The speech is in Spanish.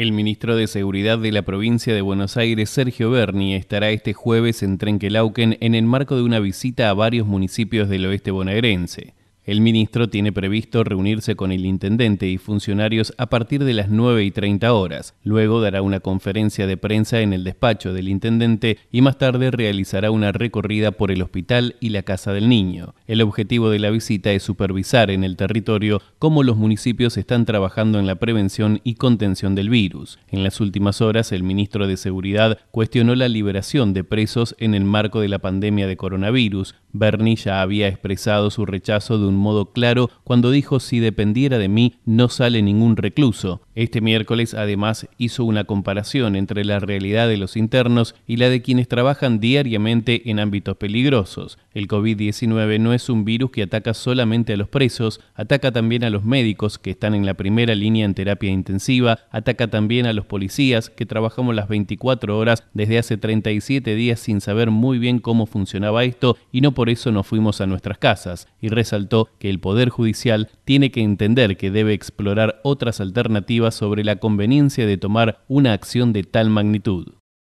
El ministro de Seguridad de la provincia de Buenos Aires, Sergio Berni, estará este jueves en Trenquelauquen en el marco de una visita a varios municipios del oeste bonaerense. El ministro tiene previsto reunirse con el intendente y funcionarios a partir de las 9 y 30 horas. Luego dará una conferencia de prensa en el despacho del intendente y más tarde realizará una recorrida por el hospital y la casa del niño. El objetivo de la visita es supervisar en el territorio cómo los municipios están trabajando en la prevención y contención del virus. En las últimas horas, el ministro de Seguridad cuestionó la liberación de presos en el marco de la pandemia de coronavirus. Berni ya había expresado su rechazo de un modo claro cuando dijo si dependiera de mí no sale ningún recluso. Este miércoles además hizo una comparación entre la realidad de los internos y la de quienes trabajan diariamente en ámbitos peligrosos. El COVID-19 no es un virus que ataca solamente a los presos, ataca también a los médicos que están en la primera línea en terapia intensiva, ataca también a los policías que trabajamos las 24 horas desde hace 37 días sin saber muy bien cómo funcionaba esto y no por eso nos fuimos a nuestras casas. Y resaltó que el Poder Judicial tiene que entender que debe explorar otras alternativas sobre la conveniencia de tomar una acción de tal magnitud.